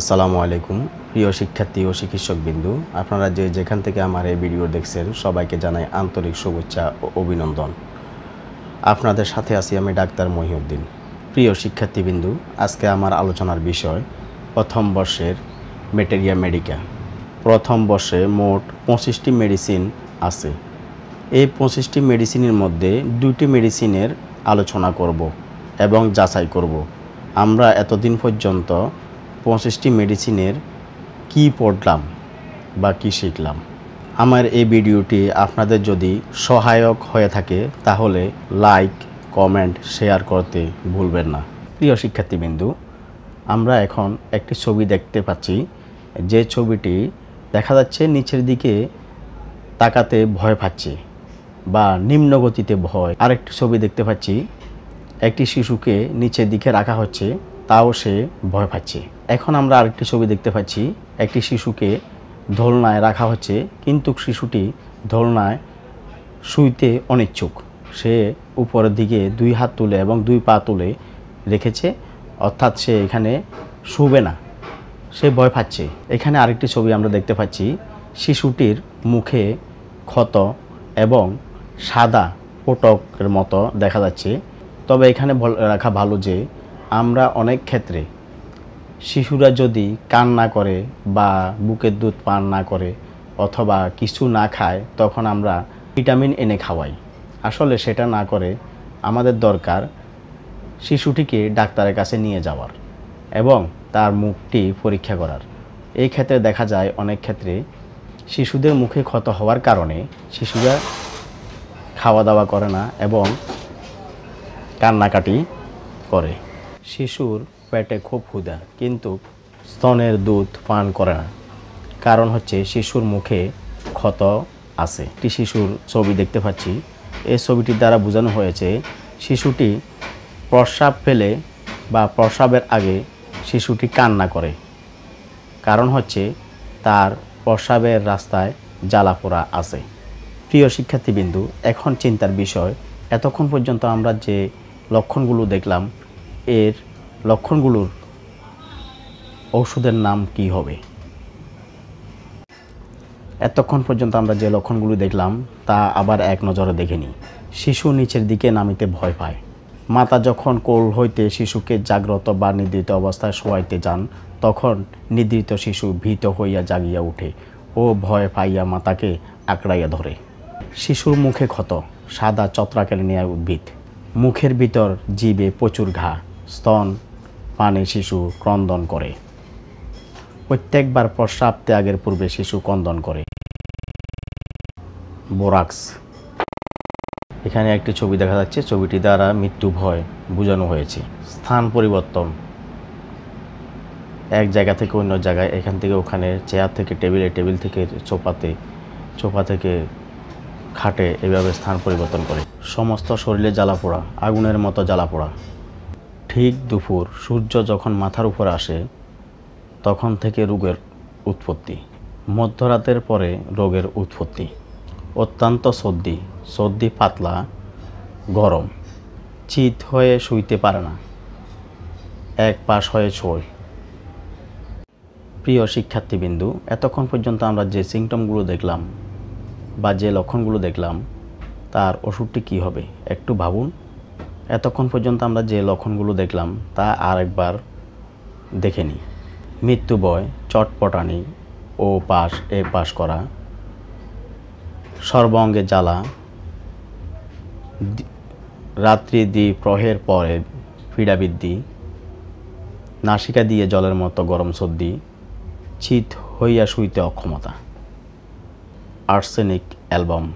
আসসালামু আলাইকুম প্রিয় শিক্ষার্থী ও বিন্দু আপনারা যে যেখান থেকে আমার এই ভিডিও দেখছেন সবাইকে জানাই আন্তরিক শুভেচ্ছা ও অভিনন্দন আপনাদের সাথে আছি আমি ডাক্তার মহিউদ্দিন প্রিয় শিক্ষার্থীবৃন্দু আজকে আমার আলোচনার বিষয় প্রথম বর্ষের মেটেরিয়া মেডিকা প্রথম বর্ষে মোট পঁচিশটি মেডিসিন আছে এই পঁচিশটি মেডিসিনের মধ্যে দুইটি মেডিসিনের আলোচনা করব এবং যাচাই করব আমরা এতদিন পর্যন্ত পঁচিশটি মেডিসিনের কি পড়লাম বা কি শিখলাম আমার এই ভিডিওটি আপনাদের যদি সহায়ক হয়ে থাকে তাহলে লাইক কমেন্ট শেয়ার করতে ভুলবেন না প্রিয় শিক্ষার্থীবিন্দু আমরা এখন একটি ছবি দেখতে পাচ্ছি যে ছবিটি দেখা যাচ্ছে নিচের দিকে তাকাতে ভয় পাচ্ছে বা নিম্নগতিতে ভয় আরেকটি ছবি দেখতে পাচ্ছি একটি শিশুকে নিচের দিকে রাখা হচ্ছে তাও সে ভয় পাচ্ছে এখন আমরা আরেকটি ছবি দেখতে পাচ্ছি একটি শিশুকে দোলনায় রাখা হচ্ছে কিন্তু শিশুটি দোলনায় শুইতে অনিচ্ছুক সে উপরের দিকে দুই হাত তুলে এবং দুই পা তুলে রেখেছে অর্থাৎ সে এখানে শুবে না সে ভয় পাচ্ছে এখানে আরেকটি ছবি আমরা দেখতে পাচ্ছি শিশুটির মুখে ক্ষত এবং সাদা পোটকের মতো দেখা যাচ্ছে তবে এখানে রাখা ভালো যে আমরা অনেক ক্ষেত্রে শিশুরা যদি কান্না করে বা বুকের দুধ পান না করে অথবা কিছু না খায় তখন আমরা ভিটামিন এনে খাওয়াই আসলে সেটা না করে আমাদের দরকার শিশুটিকে ডাক্তারের কাছে নিয়ে যাওয়ার এবং তার মুখটি পরীক্ষা করার এই ক্ষেত্রে দেখা যায় অনেক ক্ষেত্রে শিশুদের মুখে ক্ষত হওয়ার কারণে শিশুরা খাওয়া দাওয়া করে না এবং কান্নাকাটি করে শিশুর পেটে খুব ক্ষুধা কিন্তু স্তনের দুধ পান করে না কারণ হচ্ছে শিশুর মুখে ক্ষত আছে একটি শিশুর ছবি দেখতে পাচ্ছি এই ছবিটির দ্বারা বোঝানো হয়েছে শিশুটি প্রস্রাব ফেলে বা প্রস্রাবের আগে শিশুটি কান্না করে কারণ হচ্ছে তার প্রস্রাবের রাস্তায় জ্বালাপোড়া আছে প্রিয় শিক্ষার্থীবিন্দু এখন চিন্তার বিষয় এতক্ষণ পর্যন্ত আমরা যে লক্ষণগুলো দেখলাম এর লক্ষণগুলোর ওষুধের নাম কি হবে এতক্ষণ পর্যন্ত আমরা যে লক্ষণগুলো দেখলাম তা আবার এক নজরে দেখে নিই শিশু নিচের দিকে নামিতে ভয় পায় মাতা যখন কোল হইতে শিশুকে জাগ্রত বা নিদ্রিত অবস্থায় শোয়াইতে যান তখন নিদ্রিত শিশু ভীত হইয়া জাগিয়া উঠে ও ভয় পাইয়া মাতাকে আঁকড়াইয়া ধরে শিশুর মুখে ক্ষত সাদা চত্রাকের নেয়া উদ্ভিদ মুখের ভিতর জীবে প্রচুর ঘা স্তন পানে শিশু ক্রন্দন করে প্রত্যেকবার প্রস্রাব ত্যাগের পূর্বে শিশু ক্রন্দন করে বোরাক্স এখানে একটি ছবি দেখা যাচ্ছে ছবিটি দ্বারা মৃত্যু ভয় বোঝানো হয়েছে স্থান পরিবর্তন এক জায়গা থেকে অন্য জায়গায় এখান থেকে ওখানে চেয়ার থেকে টেবিলে টেবিল থেকে চোপাতে চোপা থেকে খাটে এভাবে স্থান পরিবর্তন করে সমস্ত শরীরে জ্বালা পোড়া আগুনের মতো জ্বালা পোড়া ঠিক দুপুর সূর্য যখন মাথার উপর আসে তখন থেকে রোগের উৎপত্তি মধ্যরাতের পরে রোগের উৎপত্তি অত্যন্ত সর্দি সর্দি পাতলা গরম চিত হয়ে শুইতে পারে না এক পাশ হয়ে ছয় প্রিয় শিক্ষার্থীবিন্দু এতক্ষণ পর্যন্ত আমরা যে সিমটমগুলো দেখলাম বা যে লক্ষণগুলো দেখলাম তার ওষুধটি কি হবে একটু ভাবুন এতক্ষণ পর্যন্ত আমরা যে লক্ষণগুলো দেখলাম তা আরেকবার দেখে নিই মৃত্যুবয় চটপটানি ও পাশ এ পাশ করা সর্বঙ্গে জ্বালা রাত্রি দ্বি প্রহের পরে পীড়াবৃদ্ধি নাসিকা দিয়ে জলের মতো গরম সর্দি চিত হইয়া শুইতে অক্ষমতা আর্সেনিক অ্যালবাম